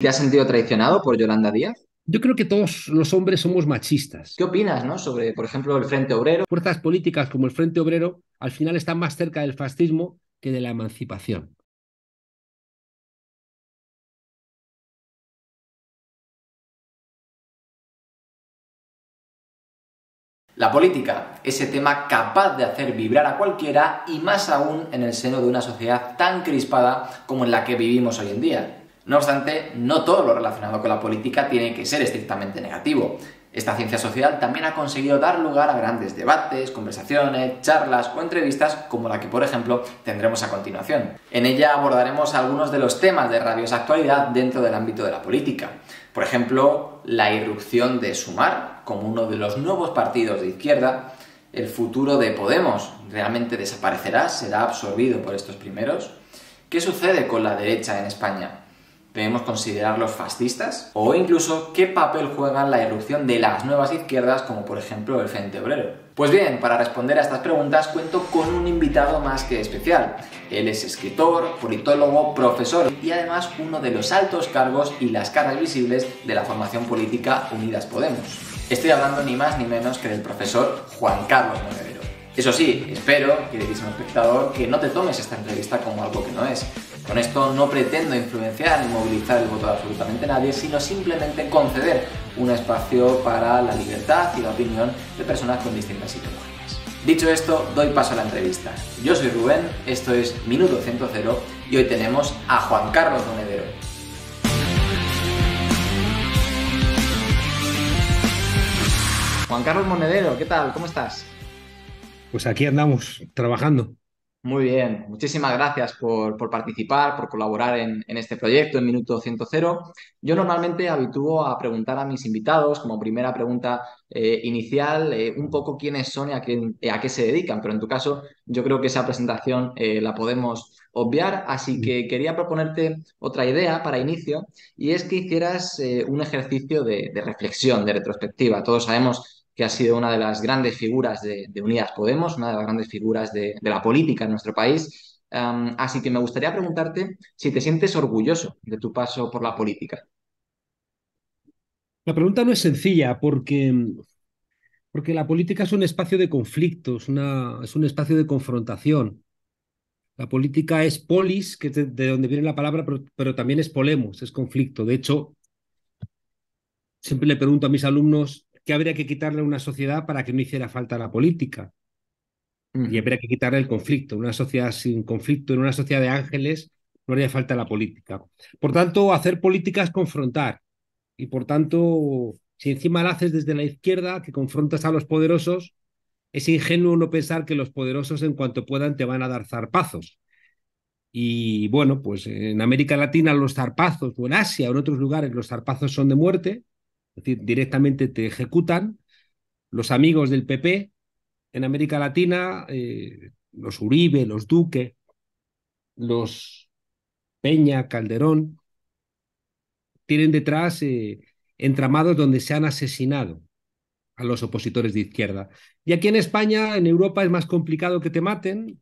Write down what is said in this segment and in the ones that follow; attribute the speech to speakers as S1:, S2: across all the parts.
S1: ¿Te has sentido traicionado por Yolanda Díaz?
S2: Yo creo que todos los hombres somos machistas. ¿Qué opinas, no? Sobre, por ejemplo, el Frente Obrero. Fuerzas políticas como el Frente Obrero al final están más cerca del fascismo
S1: que de la emancipación. La política, ese tema capaz de hacer vibrar a cualquiera y más aún en el seno de una sociedad tan crispada como en la que vivimos hoy en día. No obstante, no todo lo relacionado con la política tiene que ser estrictamente negativo. Esta ciencia social también ha conseguido dar lugar a grandes debates, conversaciones, charlas o entrevistas como la que, por ejemplo, tendremos a continuación. En ella abordaremos algunos de los temas de rabiosa actualidad dentro del ámbito de la política. Por ejemplo, la irrupción de Sumar como uno de los nuevos partidos de izquierda, el futuro de Podemos, ¿realmente desaparecerá? ¿Será absorbido por estos primeros? ¿Qué sucede con la derecha en España? debemos considerarlos fascistas? ¿O incluso qué papel juegan la irrupción de las nuevas izquierdas como por ejemplo el Frente Obrero? Pues bien, para responder a estas preguntas cuento con un invitado más que especial. Él es escritor, politólogo, profesor y además uno de los altos cargos y las caras visibles de la formación política Unidas Podemos. Estoy hablando ni más ni menos que del profesor Juan Carlos Monedero. Eso sí, espero, queridísimo espectador, que no te tomes esta entrevista como algo que no es, con esto no pretendo influenciar ni movilizar el voto de absolutamente nadie, sino simplemente conceder un espacio para la libertad y la opinión de personas con distintas ideologías. Dicho esto, doy paso a la entrevista. Yo soy Rubén, esto es Minuto 100 y hoy tenemos a Juan Carlos Monedero. Juan Carlos Monedero, ¿qué tal? ¿Cómo estás?
S2: Pues aquí andamos, trabajando.
S1: Muy bien, muchísimas gracias por, participar, por colaborar en, este proyecto en Minuto cero. Yo normalmente habitúo a preguntar a mis invitados, como primera pregunta eh, inicial, eh, un poco quiénes son y a, quién, a, qué se dedican, pero en tu caso yo creo que esa presentación eh, la podemos obviar, así que mm. quería proponerte otra idea para inicio, y es que hicieras un ejercicio de reflexión, de retrospectiva. Todos sabemos que ha sido una de las grandes figuras de, Unidas Podemos, una de las grandes figuras de, la política en nuestro país. así que me gustaría preguntarte si te sientes orgulloso de tu paso por la política.
S2: La pregunta no es sencilla porque, porque la política es un espacio de conflictos, es un espacio de confrontación. La política es polis, que es de, donde viene la palabra, pero, pero también es polemos, es conflicto. De hecho, siempre le pregunto a mis alumnos que habría que quitarle una sociedad para que no hiciera falta la política. Y mm. habría que quitarle el conflicto. una sociedad sin conflicto, en una sociedad de ángeles, no haría falta la política. Por tanto, hacer política es confrontar. Y por tanto, si encima la haces desde la izquierda, que confrontas a los poderosos, es ingenuo no pensar que los poderosos en cuanto puedan te van a dar zarpazos. Y bueno, pues en América Latina los zarpazos, o en Asia o en otros lugares los zarpazos son de muerte, es decir, directamente te ejecutan los amigos del PP en América Latina, eh, los Uribe, los Duque, los Peña, Calderón, tienen detrás eh, entramados donde se han asesinado a los opositores de izquierda. Y aquí en España, en Europa, es más complicado que te maten,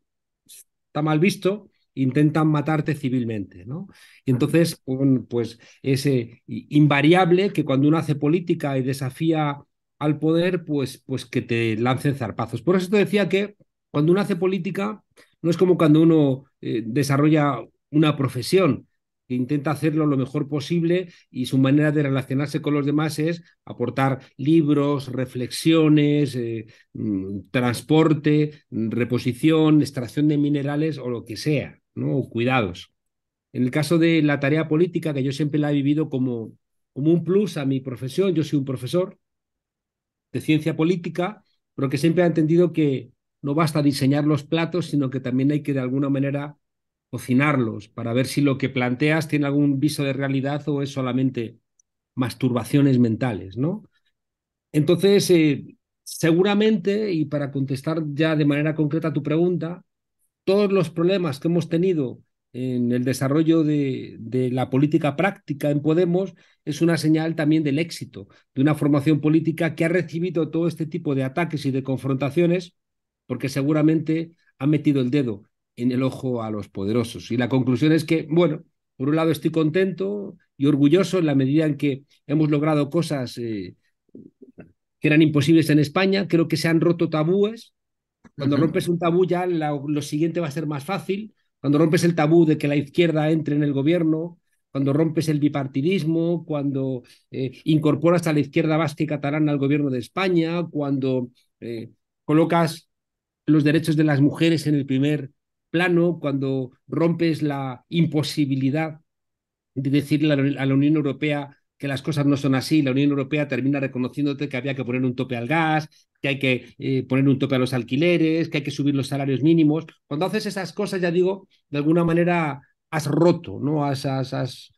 S2: está mal visto, intentan matarte civilmente. ¿no? Y entonces, pues ese invariable que cuando uno hace política y desafía al poder, pues, pues que te lancen zarpazos. Por eso te decía que cuando uno hace política, no es como cuando uno eh, desarrolla una profesión, que intenta hacerlo lo mejor posible y su manera de relacionarse con los demás es aportar libros, reflexiones, eh, mm, transporte, mm, reposición, extracción de minerales o lo que sea o cuidados. En el caso de la tarea política, que yo siempre la he vivido como, como un plus a mi profesión, yo soy un profesor de ciencia política, pero que siempre ha entendido que no basta diseñar los platos, sino que también hay que de alguna manera cocinarlos para ver si lo que planteas tiene algún viso de realidad o es solamente masturbaciones mentales, ¿no? Entonces, eh, seguramente, y para contestar ya de manera concreta tu pregunta, todos los problemas que hemos tenido en el desarrollo de, la política práctica en Podemos es una señal también del éxito de una formación política que ha recibido todo este tipo de ataques y de confrontaciones porque seguramente ha metido el dedo en el ojo a los poderosos. Y la conclusión es que, bueno, por un lado estoy contento y orgulloso en la medida en que hemos logrado cosas eh, que eran imposibles en España, creo que se han roto tabúes, cuando rompes un tabú ya lo siguiente va a ser más fácil. Cuando rompes el tabú de que la izquierda entre en el gobierno, cuando rompes el bipartidismo, cuando eh, incorporas a la izquierda vasca y catalana al gobierno de España, cuando eh, colocas los derechos de las mujeres en el primer plano, cuando rompes la imposibilidad de decirle a la Unión Europea que las cosas no son así, la Unión Europea termina reconociéndote que había que poner un tope al gas, que hay que eh, poner un tope a los alquileres, que hay que subir los salarios mínimos. Cuando haces esas cosas, ya digo, de alguna manera has roto, ¿no? Has, has, has,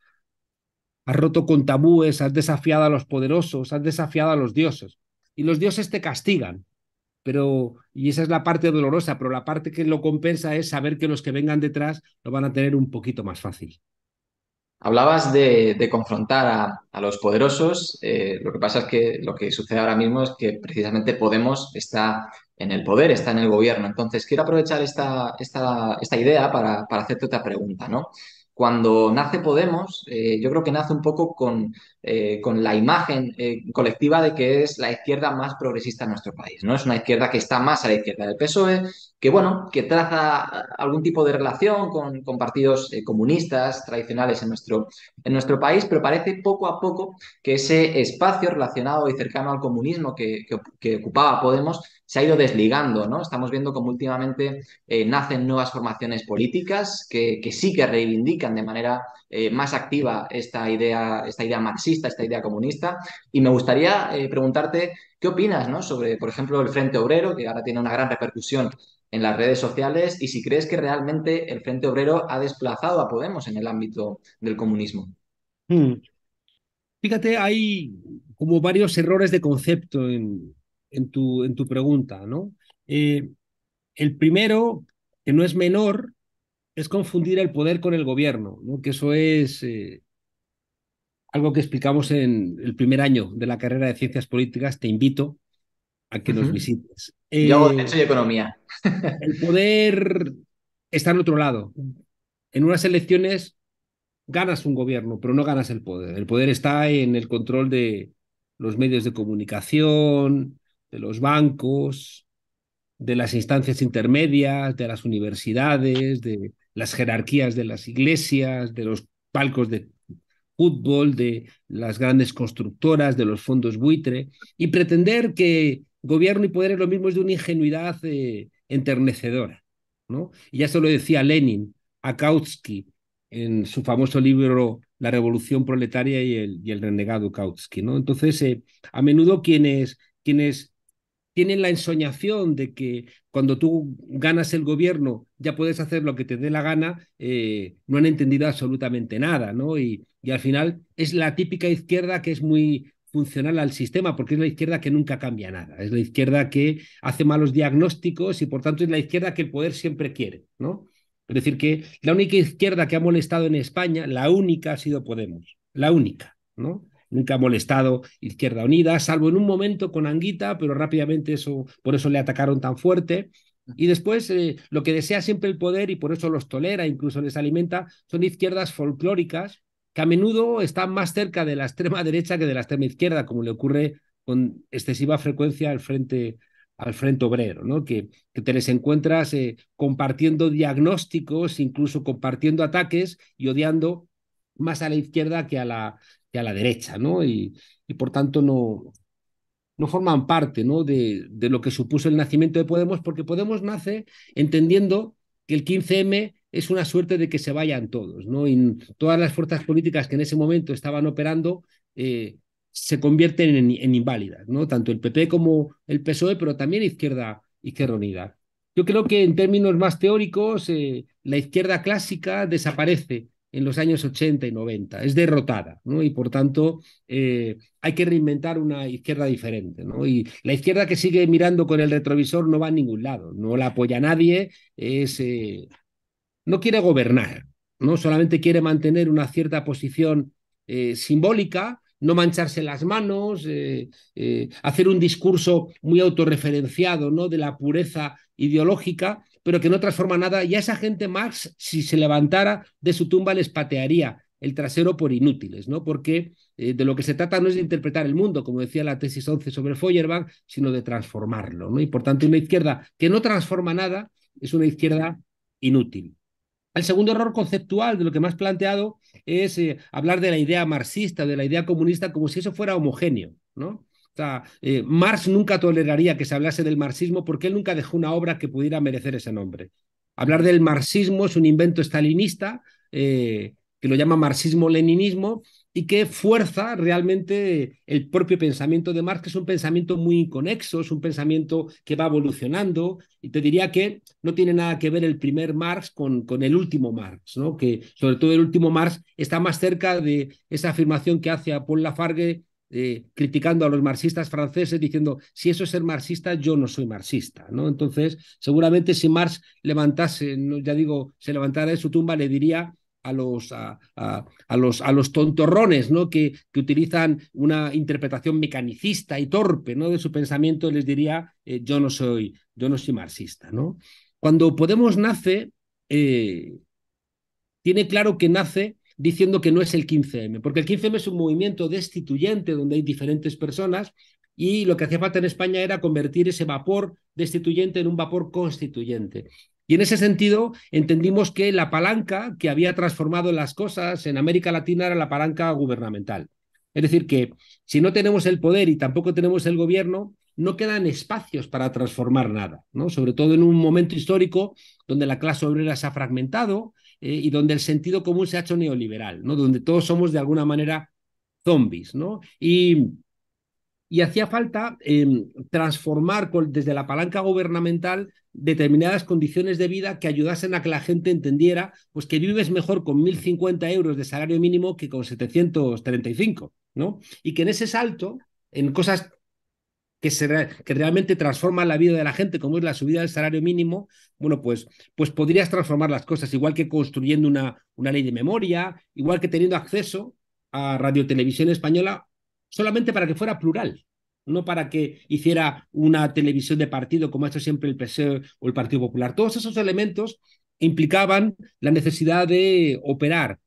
S2: has roto con tabúes, has desafiado a los poderosos, has desafiado a los dioses. Y los dioses te castigan, pero y esa es la parte dolorosa, pero la parte que lo compensa es saber que los que vengan detrás lo van a tener un poquito más fácil.
S1: Hablabas de, confrontar a, los poderosos. Eh, lo que pasa es que lo que sucede ahora mismo es que precisamente Podemos está en el poder, está en el gobierno. Entonces, quiero aprovechar esta, esta, idea para, para hacerte otra pregunta, ¿no? cuando nace Podemos, eh, yo creo que nace un poco con, eh, la imagen eh, colectiva de que es la izquierda más progresista en nuestro país, ¿no? Es una izquierda que está más a la izquierda del PSOE, que, bueno, que traza algún tipo de relación con, partidos comunistas tradicionales en nuestro, en nuestro país, pero parece poco a poco que ese espacio relacionado y cercano al comunismo que ocupaba Podemos se ha ido desligando, ¿no? Estamos viendo cómo últimamente eh, nacen nuevas formaciones políticas que, sí que reivindican de manera eh, más activa esta idea, esta idea marxista, esta idea comunista. Y me gustaría eh, preguntarte qué opinas, ¿no? Sobre, por ejemplo, el Frente Obrero, que ahora tiene una gran repercusión en las redes sociales, y si crees que realmente el Frente Obrero ha desplazado a Podemos en el ámbito del comunismo.
S2: Hmm. Fíjate, hay como varios errores de concepto en, en tu, en tu pregunta, ¿no? Eh, el primero, que no es menor, es confundir el poder con el gobierno, ¿no? que eso es eh, algo que explicamos en el primer año de la carrera de Ciencias Políticas. Te invito a que nos
S1: visites. Eh, Yo soy economía.
S2: el poder está en otro lado. En unas elecciones ganas un gobierno, pero no ganas el poder. El poder está en el control de los medios de comunicación, de los bancos, de las instancias intermedias, de las universidades, de las jerarquías de las iglesias, de los palcos de fútbol, de las grandes constructoras, de los fondos buitre, y pretender que gobierno y poder es lo mismo es de una ingenuidad eh, enternecedora. ¿no? Y ya se lo decía Lenin a Kautsky en su famoso libro La Revolución Proletaria y el, y el Renegado Kautsky. ¿no? Entonces, eh, a menudo quienes, quienes tienen la ensoñación de que cuando tú ganas el gobierno ya puedes hacer lo que te dé la gana, eh, no han entendido absolutamente nada, ¿no? Y, y al final es la típica izquierda que es muy funcional al sistema, porque es la izquierda que nunca cambia nada, es la izquierda que hace malos diagnósticos y por tanto es la izquierda que el poder siempre quiere, ¿no? Es decir, que la única izquierda que ha molestado en España, la única ha sido Podemos, la única, ¿no? nunca ha molestado Izquierda Unida, salvo en un momento con Anguita, pero rápidamente eso, por eso le atacaron tan fuerte. Y después, eh, lo que desea siempre el poder, y por eso los tolera, incluso les alimenta, son izquierdas folclóricas, que a menudo están más cerca de la extrema derecha que de la extrema izquierda, como le ocurre con excesiva frecuencia al frente, al frente obrero, ¿no? que, te les encuentras eh, compartiendo diagnósticos, incluso compartiendo ataques y odiando más a la izquierda que a la, y a la derecha, ¿no? Y, por tanto no, no forman parte ¿no? De, lo que supuso el nacimiento de Podemos, porque Podemos nace entendiendo que el 15M es una suerte de que se vayan todos, ¿no? Y todas las fuerzas políticas que en ese momento estaban operando eh, se convierten en, inválidas, ¿no? Tanto el PP como el PSOE, pero también Izquierda, Izquierda Unida. Yo creo que en términos más teóricos, eh, la izquierda clásica desaparece en los años 80 y 90. Es derrotada, ¿no? Y por tanto, eh, hay que reinventar una izquierda diferente, Y la izquierda que sigue mirando con el retrovisor no va a ningún lado, no la apoya nadie, eh, no quiere gobernar, ¿no? Solamente quiere mantener una cierta posición eh, simbólica, no mancharse las manos, hacer un discurso muy autorreferenciado ¿no? de la pureza ideológica, pero que no transforma nada, y a esa gente Marx, si se levantara de su tumba, les patearía el trasero por inútiles, ¿no? Porque eh, de lo que se trata no es de interpretar el mundo, como decía la tesis 11 sobre Feuerbach, sino de transformarlo, ¿no? Y por tanto, una izquierda que no transforma nada es una izquierda inútil. El segundo error conceptual de lo que me has planteado es eh, hablar de la idea marxista, de la idea comunista, como si eso fuera homogéneo, ¿no? Eh, Marx nunca toleraría que se hablase del marxismo porque él nunca dejó una obra que pudiera merecer ese nombre. Hablar del marxismo es un invento estalinista eh, que lo llama marxismo-leninismo y que fuerza realmente el propio pensamiento de Marx, que es un pensamiento muy inconexo, es un pensamiento que va evolucionando, y te diría que no tiene nada que ver el primer Marx con, el último Marx, ¿no? que sobre todo el último Marx está más cerca de esa afirmación que hace a Paul Lafargue eh, criticando a los marxistas franceses diciendo, si eso es ser marxista, yo no soy marxista. ¿no? Entonces, seguramente si Marx levantase, ya digo, se levantara de su tumba, le diría a los, a, a, los, a los tontorrones ¿no? que, que, utilizan una interpretación mecanicista y torpe ¿no? de su pensamiento, les diría, eh, yo, no soy, yo no soy marxista. ¿no? Cuando Podemos nace, eh, tiene claro que nace diciendo que no es el 15M, porque el 15M es un movimiento destituyente donde hay diferentes personas y lo que hacía falta en España era convertir ese vapor destituyente en un vapor constituyente. Y en ese sentido entendimos que la palanca que había transformado las cosas en América Latina era la palanca gubernamental. Es decir, que si no tenemos el poder y tampoco tenemos el gobierno, no quedan espacios para transformar nada, ¿no? Sobre todo en un momento histórico donde la clase obrera se ha fragmentado, eh, y donde el sentido común se ha hecho neoliberal, ¿no? donde todos somos de alguna manera zombies. ¿no? Y, y hacía falta em, transformar desde la palanca gubernamental determinadas condiciones de vida que ayudasen a que la gente entendiera pues, que vives mejor con 1.050 euros de salario mínimo que con 735, ¿no? Y que en ese salto, en cosas que, realmente transforma la vida de la gente, como es la subida del salario mínimo, bueno, pues, pues podrías transformar las cosas, igual que construyendo una, una ley de memoria, igual que teniendo acceso a Radio Televisión Española, solamente para que fuera plural, no para que hiciera una televisión de partido como ha hecho siempre el PSOE o el Partido Popular. Todos esos elementos implicaban la necesidad de operar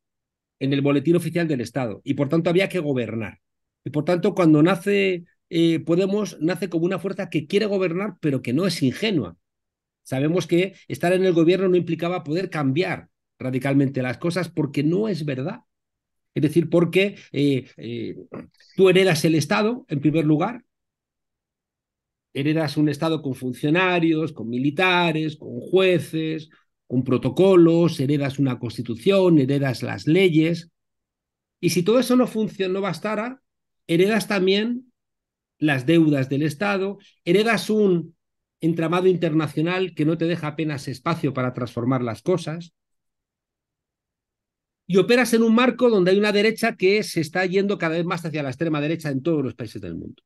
S2: en el boletín oficial del Estado y por tanto había que gobernar. Y por tanto, cuando nace eh, Podemos nace como una fuerza que quiere gobernar, pero que no es ingenua. Sabemos que estar en el gobierno no implicaba poder cambiar radicalmente las cosas porque no es verdad. Es decir, porque eh, eh, tú heredas el Estado, en primer lugar, heredas un Estado con funcionarios, con militares, con jueces, con protocolos, heredas una constitución, heredas las leyes. Y si todo eso no, no bastara, heredas también las deudas del Estado, heredas un entramado internacional que no te deja apenas espacio para transformar las cosas, y operas en un marco donde hay una derecha que se está yendo cada vez más hacia la extrema derecha en todos los países del mundo.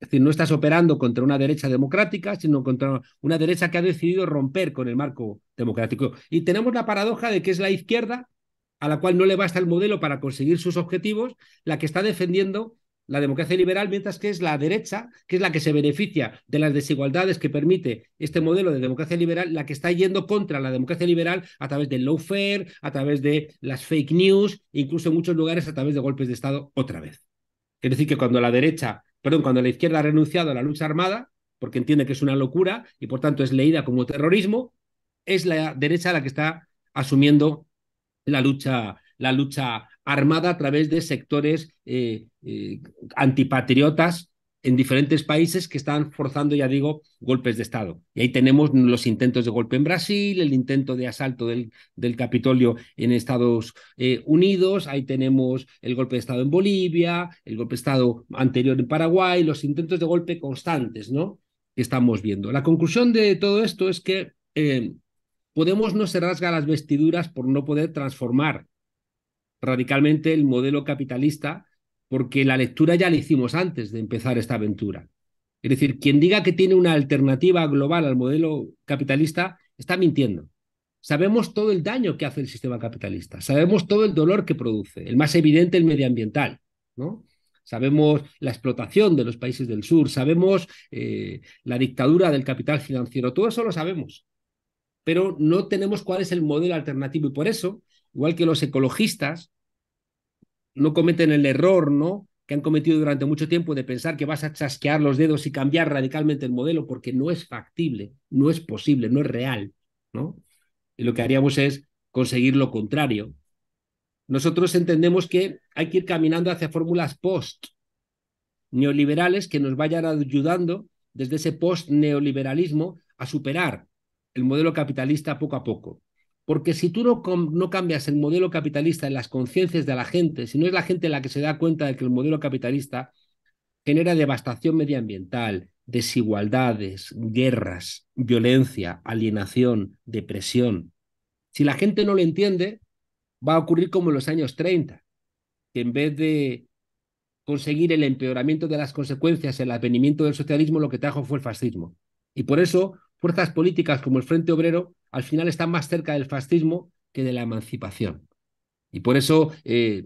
S2: Es decir, no estás operando contra una derecha democrática, sino contra una derecha que ha decidido romper con el marco democrático. Y tenemos la paradoja de que es la izquierda, a la cual no le basta el modelo para conseguir sus objetivos, la que está defendiendo la democracia liberal, mientras que es la derecha, que es la que se beneficia de las desigualdades que permite este modelo de democracia liberal, la que está yendo contra la democracia liberal a través del lawfare, a través de las fake news, incluso en muchos lugares a través de golpes de Estado otra vez. quiere decir, que cuando la derecha, perdón, cuando la izquierda ha renunciado a la lucha armada, porque entiende que es una locura y por tanto es leída como terrorismo, es la derecha la que está asumiendo la lucha la lucha armada a través de sectores eh, eh, antipatriotas en diferentes países que están forzando, ya digo, golpes de Estado. Y ahí tenemos los intentos de golpe en Brasil, el intento de asalto del, del Capitolio en Estados eh, Unidos, ahí tenemos el golpe de Estado en Bolivia, el golpe de Estado anterior en Paraguay, los intentos de golpe constantes, ¿no? Que estamos viendo. La conclusión de todo esto es que Podemos no se rasga las vestiduras por no poder transformar radicalmente el modelo capitalista porque la lectura ya la hicimos antes de empezar esta aventura. Es decir, quien diga que tiene una alternativa global al modelo capitalista está mintiendo. Sabemos todo el daño que hace el sistema capitalista, sabemos todo el dolor que produce, el más evidente, el medioambiental, ¿no? Sabemos la explotación de los países del sur, sabemos eh, la dictadura del capital financiero, todo eso lo sabemos, pero no tenemos cuál es el modelo alternativo y por eso igual que los ecologistas, no cometen el error, ¿no? que han cometido durante mucho tiempo de pensar que vas a chasquear los dedos y cambiar radicalmente el modelo porque no es factible, no es posible, no es real, ¿no? Y lo que haríamos es conseguir lo contrario. Nosotros entendemos que hay que ir caminando hacia fórmulas post neoliberales que nos vayan ayudando desde ese post neoliberalismo a superar el modelo capitalista poco a poco. Porque si tú no, no, cambias el modelo capitalista en las conciencias de la gente, si no es la gente la que se da cuenta de que el modelo capitalista genera devastación medioambiental, desigualdades, guerras, violencia, alienación, depresión, si la gente no lo entiende, va a ocurrir como en los años 30, que en vez de conseguir el empeoramiento de las consecuencias, el advenimiento del socialismo, lo que trajo fue el fascismo. Y por eso fuerzas políticas como el Frente Obrero al final están más cerca del fascismo que de la emancipación. Y por eso eh,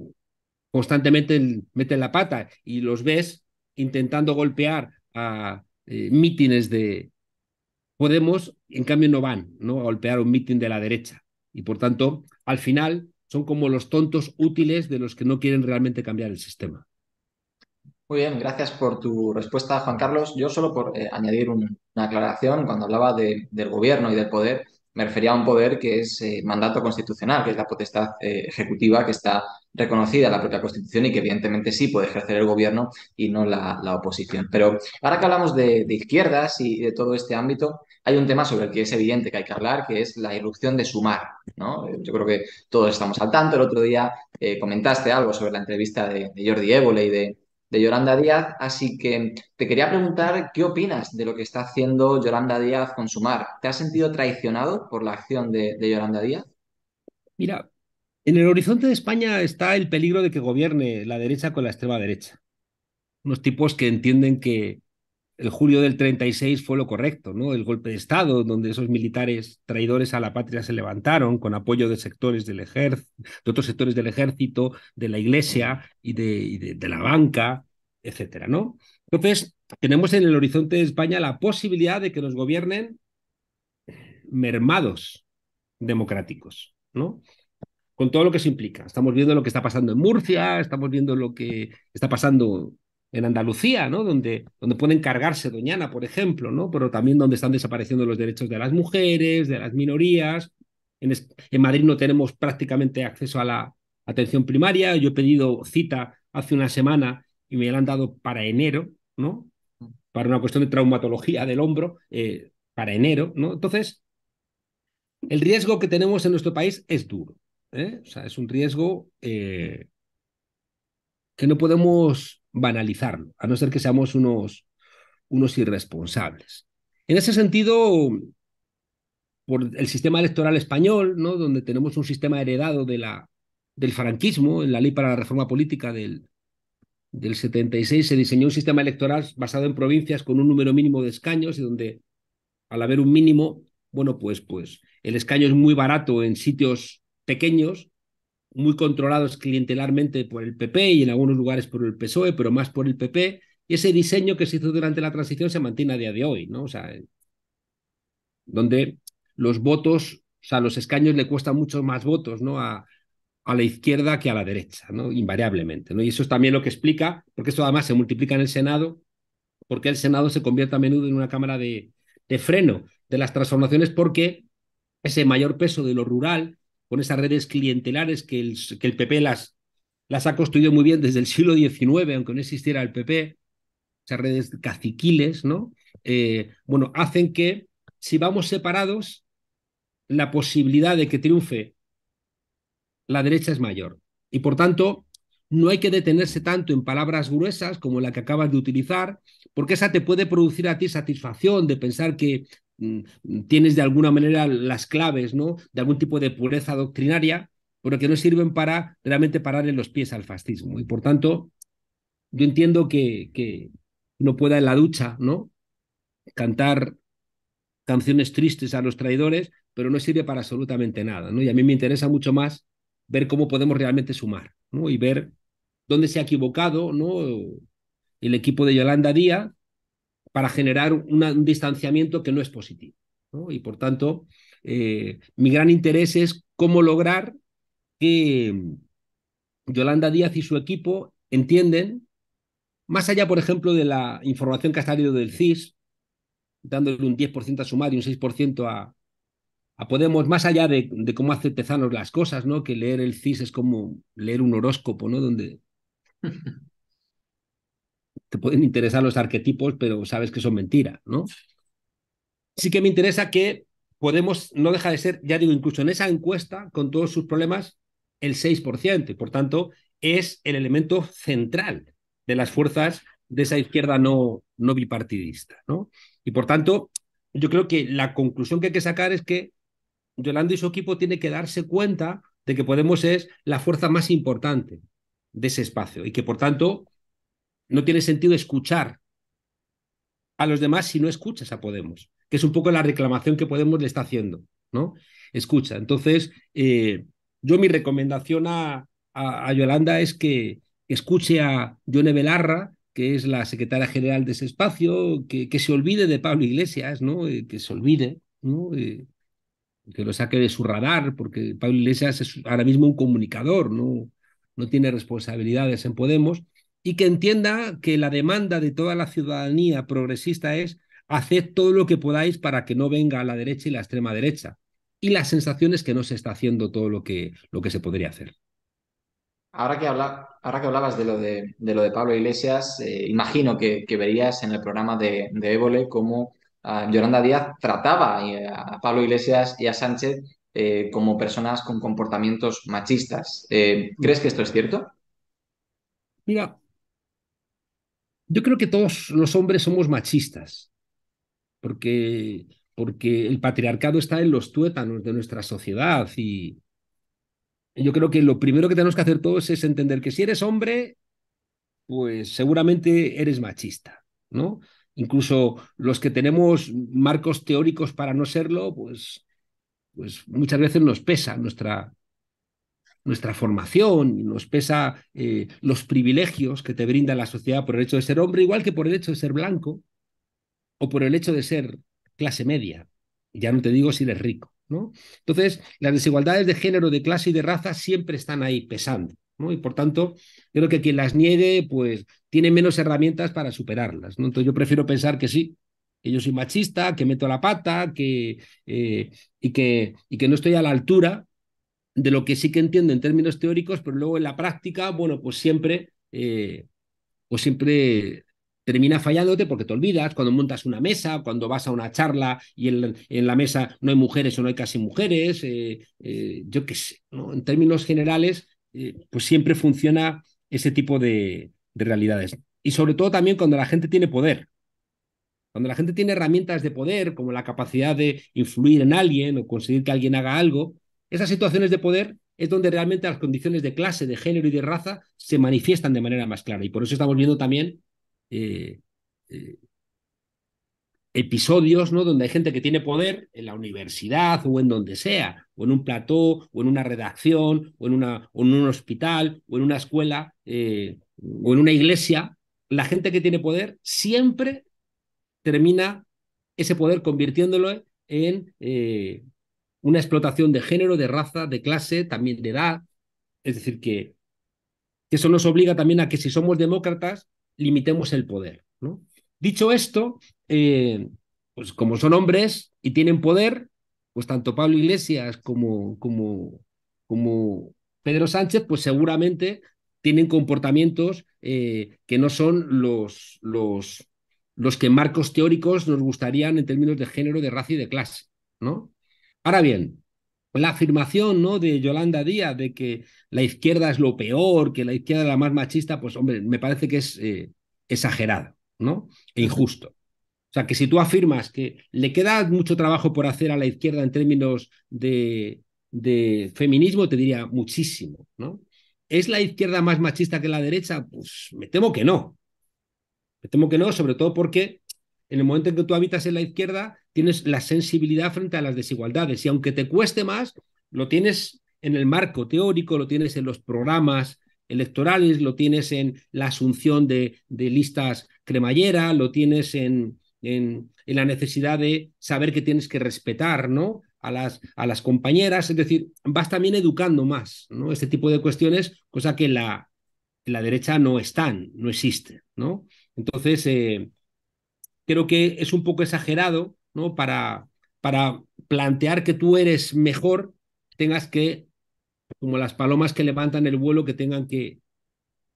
S2: constantemente meten la pata y los ves intentando golpear a eh, mítines de Podemos, en cambio no van ¿no? a golpear un mítin de la derecha. Y por tanto, al final son como los tontos útiles de los que no quieren realmente cambiar el sistema.
S1: Muy bien, gracias por tu respuesta, Juan Carlos. Yo solo por eh, añadir una aclaración, cuando hablaba del gobierno y del poder, me refería a un poder que es eh, mandato constitucional, que es la potestad eh, ejecutiva que está reconocida en la propia Constitución y que evidentemente sí puede ejercer el gobierno y no la, oposición. Pero ahora que hablamos de, izquierdas y de todo este ámbito, hay un tema sobre el que es evidente que hay que hablar, que es la irrupción de Sumar, ¿no? Yo creo que todos estamos al tanto. El otro día comentaste algo sobre la entrevista de, de Jordi Evole y de de Yolanda Díaz. Así que te quería preguntar qué opinas de lo que está haciendo Yolanda Díaz con Sumar. ¿Te has sentido traicionado por la acción de, de Yolanda Díaz?
S2: Mira, en el horizonte de España está el peligro de que gobierne la derecha con la extrema derecha. Unos tipos que entienden que el julio del 36 fue lo correcto, ¿no? El golpe de Estado, donde esos militares traidores a la patria se levantaron con apoyo de sectores del ejército, de otros sectores del ejército, de la iglesia y de, la banca, etcétera, ¿no? Entonces, tenemos en el horizonte de España la posibilidad de que nos gobiernen mermados democráticos, ¿no? Con todo lo que se implica. Estamos viendo lo que está pasando en Murcia, estamos viendo lo que está pasando en Andalucía, ¿no? Donde, donde pueden cargarse Doñana, por ejemplo, ¿no? Pero también donde están desapareciendo los derechos de las mujeres, de las minorías. En, Madrid no tenemos prácticamente acceso a la atención primaria. Yo he pedido cita hace una semana y me la han dado para enero, ¿no? Para una cuestión de traumatología del hombro, eh, para enero, ¿no? Entonces, el riesgo que tenemos en nuestro país es duro. ¿eh? O sea, es un riesgo eh, que no podemos banalizarlo, a no ser que seamos unos, unos irresponsables. En ese sentido, por el sistema electoral español, ¿no? donde tenemos un sistema heredado de la, del franquismo, en la ley para la reforma política del, del 76 se diseñó un sistema electoral basado en provincias con un número mínimo de escaños y donde al haber un mínimo, bueno, pues, pues el escaño es muy barato en sitios pequeños muy controlados clientelarmente por el PP y en algunos lugares por el PSOE, pero más por el PP. Y ese diseño que se hizo durante la transición se mantiene a día de hoy, ¿no? O sea, donde los votos, o sea, los escaños le cuestan mucho más votos, ¿no? A, la izquierda que a la derecha, ¿no? Invariablemente, ¿no? Y eso es también lo que explica, porque esto además se multiplica en el Senado, porque el Senado se convierte a menudo en una cámara de, de freno de las transformaciones, porque ese mayor peso de lo rural con esas redes clientelares que el, que el PP las, las ha construido muy bien desde el siglo XIX, aunque no existiera el PP, esas redes caciquiles, ¿no? Eh, bueno, hacen que si vamos separados, la posibilidad de que triunfe la derecha es mayor. Y por tanto, no hay que detenerse tanto en palabras gruesas como la que acabas de utilizar, porque esa te puede producir a ti satisfacción de pensar que Mm, tienes de alguna manera las claves, ¿no? De algún tipo de pureza doctrinaria, pero que no sirven para realmente pararle los pies al fascismo. Y por tanto, yo entiendo que, no pueda en la ducha, ¿no? Cantar canciones tristes a los traidores, pero no sirve para absolutamente nada, ¿no? Y a mí me interesa mucho más ver cómo podemos realmente sumar, Y ver dónde se ha equivocado, ¿no? El equipo de Yolanda Díaz para generar un distanciamiento que no es positivo. Y por tanto, eh, mi gran interés es cómo lograr que Yolanda Díaz y su equipo entienden, más allá, por ejemplo, de la información que ha salido del CIS, dándole un 10% a Sumar y un 6% a, Podemos, más allá de, cómo hace las cosas, ¿no? que leer el CIS es como leer un horóscopo, ¿no? donde pueden interesar los arquetipos, pero sabes que son mentiras, ¿no? Sí que me interesa que Podemos no deja de ser, ya digo, incluso en esa encuesta, con todos sus problemas, el 6%. Por tanto, es el elemento central de las fuerzas de esa izquierda no, no bipartidista. ¿no? Y por tanto, yo creo que la conclusión que hay que sacar es que Yolanda y su equipo tienen que darse cuenta de que Podemos es la fuerza más importante de ese espacio y que por tanto no tiene sentido escuchar a los demás si no escuchas a Podemos, que es un poco la reclamación que Podemos le está haciendo, ¿no? Escucha. Entonces, eh, yo mi recomendación a, a, Yolanda es que escuche a Yone Belarra, que es la secretaria general de ese espacio, que, que se olvide de Pablo Iglesias, ¿no? Eh, que se olvide, ¿no? Eh, que lo saque de su radar, porque Pablo Iglesias es ahora mismo un comunicador, no, no tiene responsabilidades en Podemos y que entienda que la demanda de toda la ciudadanía progresista es hacer todo lo que podáis para que no venga a la derecha y la extrema derecha. Y la sensación es que no se está haciendo todo lo que, lo que se podría hacer.
S1: Ahora que, ahora que hablabas de lo de, lo de Pablo Iglesias, eh, imagino que, verías en el programa de, de Évole cómo ah, Yolanda Díaz trataba eh, a Pablo Iglesias y a Sánchez eh, como personas con comportamientos machistas. Mm. ¿Crees que esto es cierto?
S2: Mira, yo creo que todos los hombres somos machistas, porque, porque el patriarcado está en los tuétanos de nuestra sociedad y yo creo que lo primero que tenemos que hacer todos es entender que si eres hombre, pues seguramente eres machista, ¿no? Incluso los que tenemos marcos teóricos para no serlo, pues, pues muchas veces nos pesa nuestra, nuestra formación, nos pesa eh, los privilegios que te brinda la sociedad por el hecho de ser hombre, igual que por el hecho de ser blanco o por el hecho de ser clase media. Ya no te digo si eres rico. ¿no? Entonces, las desigualdades de género, de clase y de raza siempre están ahí pesando. ¿no? Y por tanto, creo que quien las niegue, pues tiene menos herramientas para superarlas. ¿no? Entonces, yo prefiero pensar que sí, que yo soy machista, que meto la pata, que, eh, y, que, y que no estoy a la altura de lo que sí que entiendo en términos teóricos, pero luego en la práctica, bueno, pues siempre, eh, pues siempre termina fallándote porque te olvidas cuando montas una mesa, cuando vas a una charla y en, la mesa no hay mujeres o no hay casi mujeres, eh, eh, yo qué sé, en términos generales, pues siempre funciona ese tipo de, realidades. Y sobre todo también cuando la gente tiene poder. Cuando la gente tiene herramientas de poder, como la capacidad de influir en alguien o conseguir que alguien haga algo, esas situaciones de poder es donde realmente las condiciones de clase, de género y de raza se manifiestan de manera más clara. Y por eso estamos viendo también eh, eh, episodios ¿no? donde hay gente que tiene poder en la universidad o en donde sea, o en un plató, o en una redacción, o en, una, o en un hospital, o en una escuela, eh, o en una iglesia. La gente que tiene poder siempre termina ese poder convirtiéndolo en una explotación de género, de raza, de clase, también de edad. Es decir, que eso nos obliga también a que si somos demócratas, limitemos el poder. Dicho esto, eh, pues como son hombres y tienen poder, pues tanto Pablo Iglesias como, como, como Pedro Sánchez, pues seguramente tienen comportamientos eh, que no son los, los, los que marcos teóricos nos gustarían en términos de género, de raza y de clase, ¿no? Ahora bien, pues la afirmación ¿no? de Yolanda Díaz de que la izquierda es lo peor, que la izquierda es la más machista, pues hombre, me parece que es eh, exagerada exagerado ¿no? e injusto. O sea, que si tú afirmas que le queda mucho trabajo por hacer a la izquierda en términos de, de feminismo, te diría muchísimo. ¿no? ¿Es la izquierda más machista que la derecha? Pues me temo que no. Me temo que no, sobre todo porque en el momento en que tú habitas en la izquierda, tienes la sensibilidad frente a las desigualdades y aunque te cueste más, lo tienes en el marco teórico, lo tienes en los programas electorales, lo tienes en la asunción de, listas cremallera, lo tienes en, la necesidad de saber que tienes que respetar ¿no? a, las, compañeras, es decir, vas también educando más ¿no? este tipo de cuestiones, cosa que la, la derecha no están, no existe. ¿no? Entonces, eh, creo que es un poco exagerado para, para plantear que tú eres mejor, tengas que, como las palomas que levantan el vuelo, que tengan que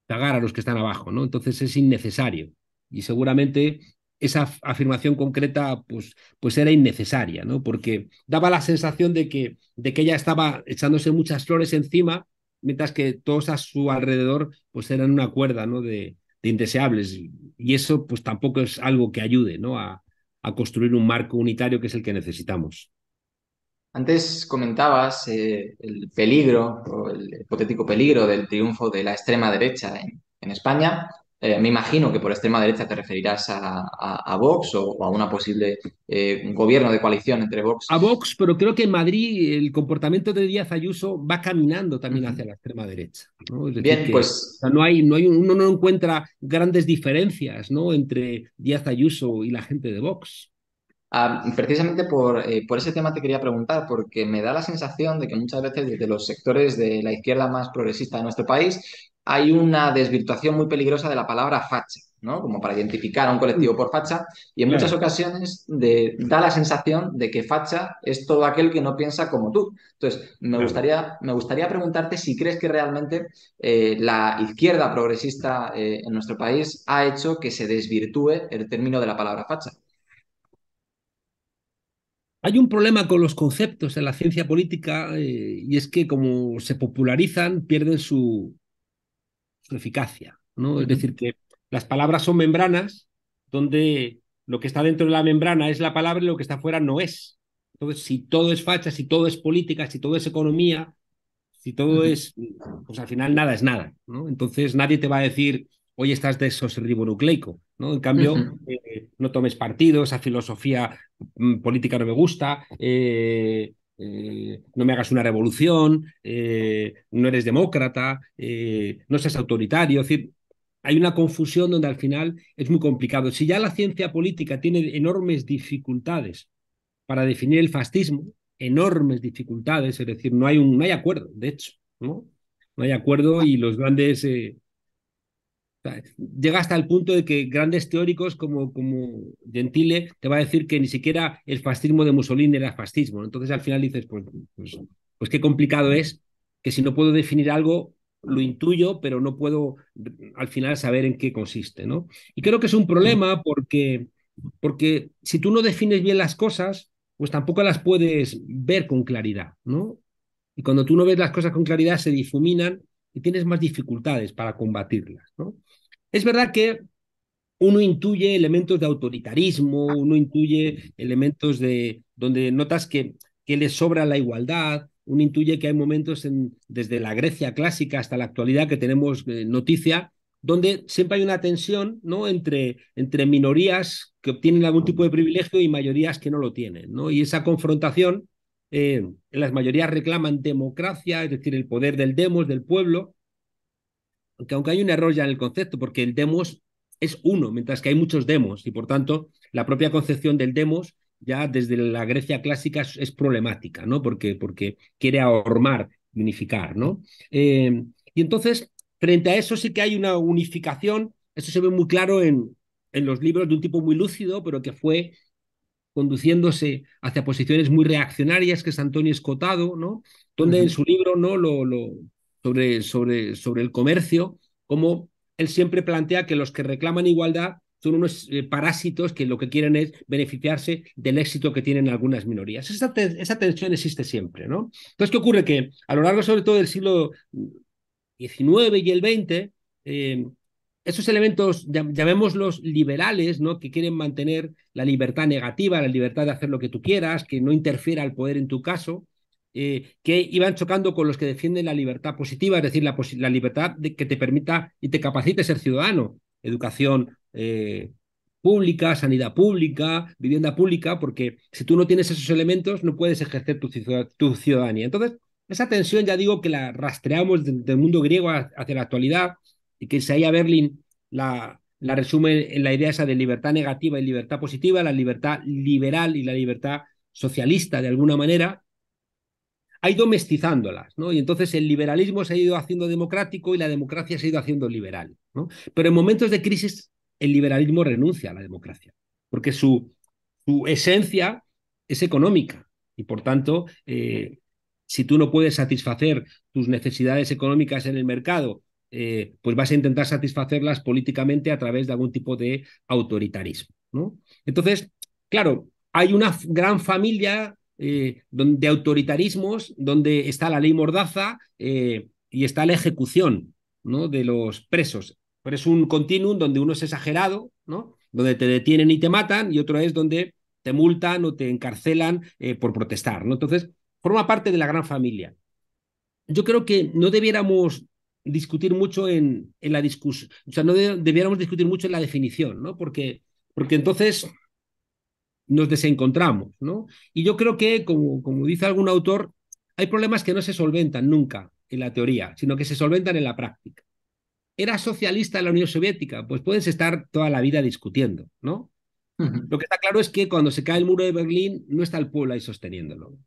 S2: cagar a los que están abajo, ¿no? Entonces es innecesario. Y seguramente esa afirmación concreta pues, pues era innecesaria, ¿no? Porque daba la sensación de que, de que ella estaba echándose muchas flores encima, mientras que todos a su alrededor pues eran una cuerda, ¿no? De, de indeseables. Y eso pues tampoco es algo que ayude, ¿no? A, a construir un marco unitario que es el que necesitamos.
S1: Antes comentabas eh, el peligro, o el hipotético peligro del triunfo de la extrema derecha en España. Eh, me imagino que por extrema derecha te referirás a, Vox o, a una posible eh, gobierno de coalición entre Vox. A Vox, pero creo que en Madrid el comportamiento de Díaz Ayuso va
S2: caminando también hacia la extrema derecha. Bien, pues. no hay, no hay, uno no encuentra grandes diferencias ¿no? entre Díaz Ayuso y la gente de Vox.
S1: Ah, precisamente por, eh, por, ese tema te quería preguntar, porque me da la sensación de que muchas veces desde los sectores de la izquierda más progresista de nuestro país hay una desvirtuación muy peligrosa de la palabra facha, ¿no? Como para identificar a un colectivo mm. por facha, y en muchas ocasiones da la sensación de que facha es todo aquel que no piensa como tú. Entonces, me, gustaría, me gustaría preguntarte si crees que realmente eh, la izquierda progresista eh, en nuestro país ha hecho que se desvirtúe el término de la palabra facha.
S2: Hay un problema con los conceptos en la ciencia política eh, y es que como se popularizan, pierden su, eficacia. ¿no? Es decir, que las palabras son membranas donde lo que está dentro de la membrana es la palabra y lo que está fuera no es. Entonces, si todo es facha, si todo es política, si todo es economía, si todo es, pues al final nada es nada. ¿no? Entonces nadie te va a decir, hoy estás de esos ribonucleico. ¿no? En cambio, eh, no tomes partido, esa filosofía mm, política no me gusta, eh, eh, no me hagas una revolución, eh, no eres demócrata, eh, no seas autoritario. Es decir, hay una confusión donde al final es muy complicado. Si ya la ciencia política tiene enormes dificultades para definir el fascismo, enormes dificultades, es decir, no hay, un, no hay acuerdo, de hecho, ¿no? No hay acuerdo y los grandes Llega hasta el punto de que grandes teóricos como, como Gentile te va a decir que ni siquiera el fascismo de Mussolini era fascismo. Entonces al final dices, pues, pues, pues, qué complicado es que si no puedo definir algo, lo intuyo, pero no puedo al final saber en qué consiste. ¿no? Y creo que es un problema porque, porque si tú no defines bien las cosas, pues tampoco las puedes ver con claridad. ¿no? Y cuando tú no ves las cosas con claridad, se difuminan y tienes más dificultades para combatirlas. ¿no? Es verdad que uno intuye elementos de autoritarismo, uno intuye elementos de donde notas que, que le sobra la igualdad, uno intuye que hay momentos desde la Grecia clásica hasta la actualidad que tenemos eh, noticia, donde siempre hay una tensión ¿no? entre, entre minorías que obtienen algún tipo de privilegio y mayorías que no lo tienen. ¿no? Y esa confrontación eh, las mayorías reclaman democracia, es decir, el poder del demos, del pueblo, aunque, aunque hay un error ya en el concepto, porque el demos es uno, mientras que hay muchos demos, y por tanto la propia concepción del demos ya desde la Grecia clásica es, problemática, ¿no? Porque, porque quiere ahormar, unificar, ¿no? Eh, y entonces, frente a eso sí que hay una unificación, eso se ve muy claro en, en los libros de un tipo muy lúcido, pero que fue conduciéndose hacia posiciones muy reaccionarias, que es Antonio Escotado, ¿no? donde en su libro ¿no? Lo, lo, sobre, sobre, sobre el comercio, como él siempre plantea que los que reclaman igualdad son unos eh, parásitos que lo que quieren es beneficiarse del éxito que tienen algunas minorías. Esa, tensión existe siempre, ¿no? Entonces, ¿qué ocurre? Que a lo largo sobre todo del siglo XIX y el XX, esos elementos, llamémoslos liberales, ¿no? que quieren mantener la libertad negativa, la libertad de hacer lo que tú quieras, que no interfiera el poder en tu caso, eh, que iban chocando con los que defienden la libertad positiva, es decir, la, libertad que te permita y te capacite ser ciudadano, educación eh, pública, sanidad pública, vivienda pública, porque si tú no tienes esos elementos no puedes ejercer tu, tu ciudadanía. Entonces, esa tensión, ya digo, que la rastreamos desde el mundo griego hacia la actualidad y que a Berlín la, la resume en la idea esa de libertad negativa y libertad positiva, la libertad liberal y la libertad socialista de alguna manera, ha ido mestizándolas, ¿no? Y entonces el liberalismo se ha ido haciendo democrático y la democracia se ha ido haciendo liberal, ¿no? Pero en momentos de crisis el liberalismo renuncia a la democracia, porque su, su esencia es económica y por tanto, eh, si tú no puedes satisfacer tus necesidades económicas en el mercado eh, pues vas a intentar satisfacerlas políticamente a través de algún tipo de autoritarismo. ¿no? Entonces, claro, hay una gran familia eh, de autoritarismos donde está la ley mordaza eh, y está la ejecución ¿no? de los presos. Pero es un continuum donde uno es exagerado, ¿no? donde te detienen y te matan, y otro es donde te multan o te encarcelan por protestar. Entonces, forma parte de la gran familia. Yo creo que no debiéramos discutir mucho en, en la discusión, o sea, no debiéramos discutir mucho en la definición, ¿no? Porque, porque entonces nos desencontramos, ¿no? Y yo creo que, como, como dice algún autor, hay problemas que no se solventan nunca en la teoría, sino que se solventan en la práctica. ¿Era socialista la Unión Soviética? Pues puedes estar toda la vida discutiendo, ¿no? Lo que está claro es que cuando se cae el muro de Berlín no está el pueblo ahí sosteniéndolo.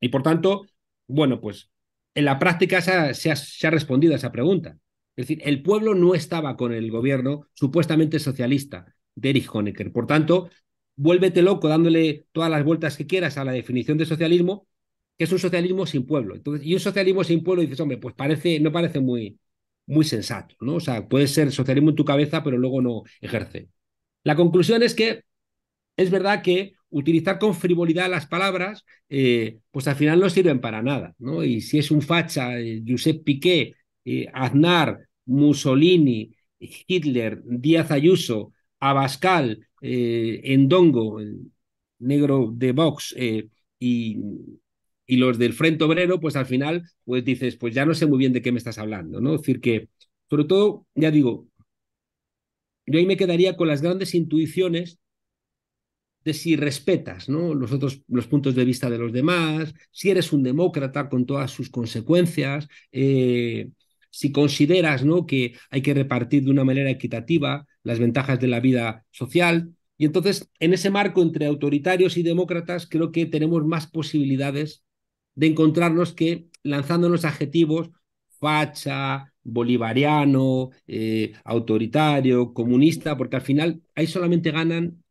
S2: Y por tanto, bueno, pues en la práctica se ha, respondido a esa pregunta. Es decir, el pueblo no estaba con el gobierno supuestamente socialista de Erich Honecker. Por tanto, vuélvete loco dándole todas las vueltas que quieras a la definición de socialismo, que es un socialismo sin pueblo. y un socialismo sin pueblo dices, hombre, pues parece, no parece muy, muy sensato, ¿no? O sea, puede ser socialismo en tu cabeza, pero luego no ejerce. La conclusión es que es verdad que utilizar con frivolidad las palabras, eh, pues al final no sirven para nada. ¿no? Y si es un facha, eh, Josep Piqué, eh, Aznar, Mussolini, Hitler, Díaz Ayuso, Abascal, Endongo, negro de Vox y, y, los del Frente Obrero, pues al final pues dices, pues ya no sé muy bien de qué me estás hablando. ¿no? Es decir, que sobre todo, ya digo, yo ahí me quedaría con las grandes intuiciones de si respetas ¿no? los, otros, los puntos de vista de los demás, si eres un demócrata con todas sus consecuencias, eh, si consideras ¿no? que hay que repartir de una manera equitativa las ventajas de la vida social. Y entonces, en ese marco entre autoritarios y demócratas, creo que tenemos más posibilidades de encontrarnos que lanzándonos adjetivos facha, bolivariano, eh, autoritario, comunista, porque al final ahí solamente ganan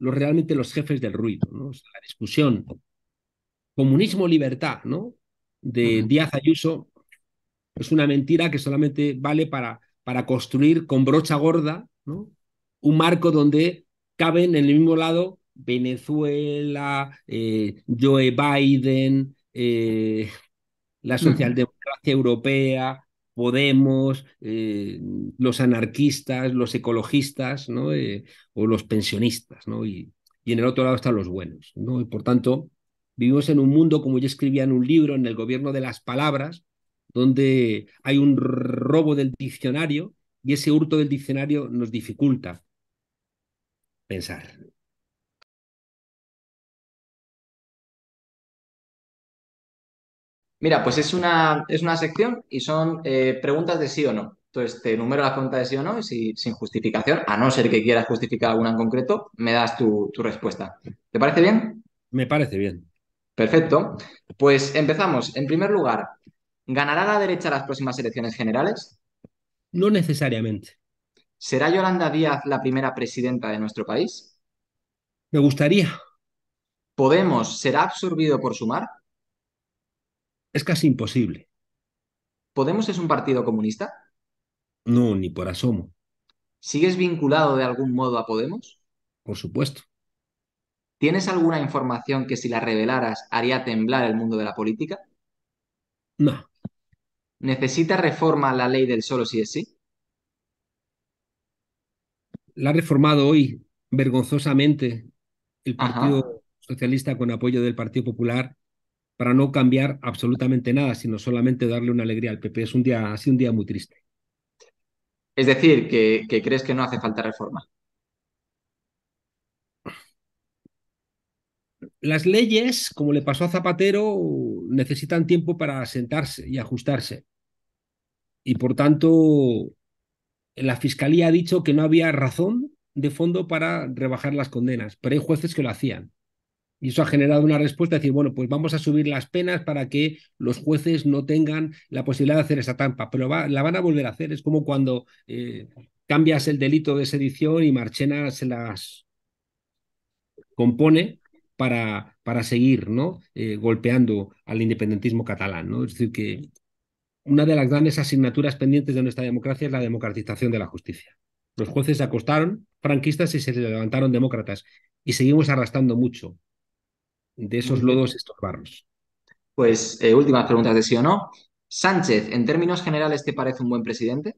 S2: realmente los jefes del ruido, ¿no? la discusión comunismo-libertad, ¿no? De Díaz Ayuso es una mentira que solamente vale para, para construir con brocha gorda, ¿no? Un marco donde caben en el mismo lado Venezuela, eh, Joe Biden, eh, la socialdemocracia europea, Podemos, eh, los anarquistas, los ecologistas ¿no? Eh, o los pensionistas. ¿no? Y, en el otro lado están los buenos. ¿no? Y por tanto, vivimos en un mundo, como ya escribía en un libro, en el gobierno de las palabras, donde hay un robo del diccionario y ese hurto del diccionario nos dificulta pensar.
S1: Mira, pues es una, es una sección y son eh, preguntas de sí o no. Entonces te número las preguntas de sí o no y si, sin justificación, a no ser que quieras justificar alguna en concreto, me das tu, tu respuesta. ¿Te parece bien? Me parece bien. Perfecto. Pues empezamos. En primer lugar, ¿ganará la derecha las próximas elecciones generales? No necesariamente. ¿Será Yolanda Díaz la primera presidenta de nuestro país?
S2: Me gustaría.
S1: ¿Podemos será absorbido por Sumar? Es casi imposible. ¿Podemos es un partido comunista? No, ni por asomo. ¿Sigues vinculado de algún modo a Podemos? Por supuesto. ¿Tienes alguna información que si la revelaras haría temblar el mundo de la política? No. ¿Necesita reforma la ley del solo si es sí?
S2: La ha reformado hoy, vergonzosamente, el Partido Socialista con apoyo del Partido Popular para no cambiar absolutamente nada, sino solamente darle una alegría al PP. Es un día, así, un día muy triste.
S1: Es decir, que crees que no hace falta reforma.
S2: Las leyes, como le pasó a Zapatero, necesitan tiempo para sentarse y ajustarse. Y por tanto, la Fiscalía ha dicho que no había razón de fondo para rebajar las condenas, pero hay jueces que lo hacían. Y eso ha generado una respuesta, de decir, bueno, pues vamos a subir las penas para que los jueces no tengan la posibilidad de hacer esa tampa. pero la van a volver a hacer. Es como cuando eh, cambias el delito de sedición y Marchena se las compone para, para seguir ¿no? Eh, golpeando al independentismo catalán. Es decir, que una de las grandes asignaturas pendientes de nuestra democracia es la democratización de la justicia. Los jueces se acostaron franquistas y se levantaron demócratas y seguimos arrastrando mucho
S1: de esos lodos, estos barros. Pues eh, últimas preguntas de sí o no. Sánchez, en términos generales, ¿te parece un buen presidente?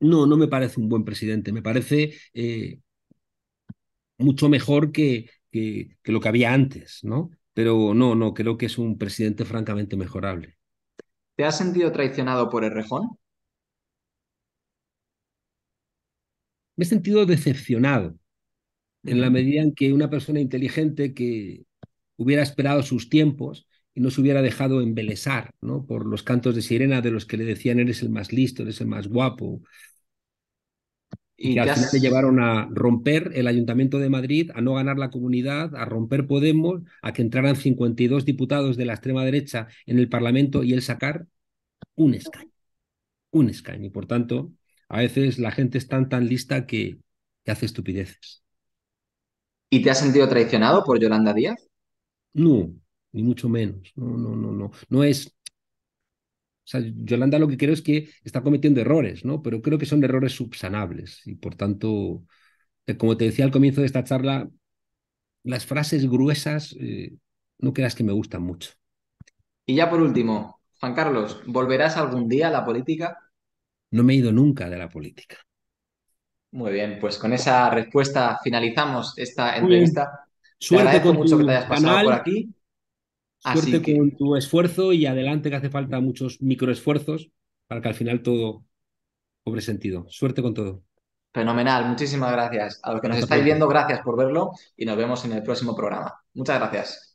S2: No, no me parece un buen presidente. Me parece eh, mucho mejor que, que, que, lo que había antes, ¿no? Pero no, no, creo que es un presidente francamente mejorable.
S1: ¿Te has sentido traicionado por el rejón?
S2: Me he sentido decepcionado en la medida en que una persona inteligente que hubiera esperado sus tiempos y no se hubiera dejado embelesar por los cantos de sirena de los que le decían eres el más listo, eres el más guapo. Y que al final llevaron a romper el Ayuntamiento de Madrid, a no ganar la comunidad, a romper Podemos, a que entraran 52 diputados de la extrema derecha en el Parlamento y él sacar un escaño. Un escaño. Y por tanto, a veces la gente es tan, tan lista que, que hace estupideces.
S1: ¿Y te has sentido traicionado por Yolanda Díaz?
S2: No, ni mucho menos. No, no, no, no. No es. O sea, Yolanda lo que creo es que está cometiendo errores, ¿no? Pero creo que son errores subsanables y por tanto, eh, como te decía al comienzo de esta charla, las frases gruesas eh, no creas que me
S1: gustan mucho. Y ya por último, Juan Carlos, ¿volverás algún día a la política? No me he ido nunca de la política. Muy bien, pues con esa respuesta finalizamos esta entrevista. Suerte con mucho que te hayas pasado por aquí.
S2: Suerte con tu esfuerzo y adelante que hace falta muchos microesfuerzos para que al final todo cobre sentido. Suerte con todo.
S1: Fenomenal, muchísimas gracias. A los que nos estáis viendo, gracias por verlo y nos vemos en el próximo programa. Muchas gracias.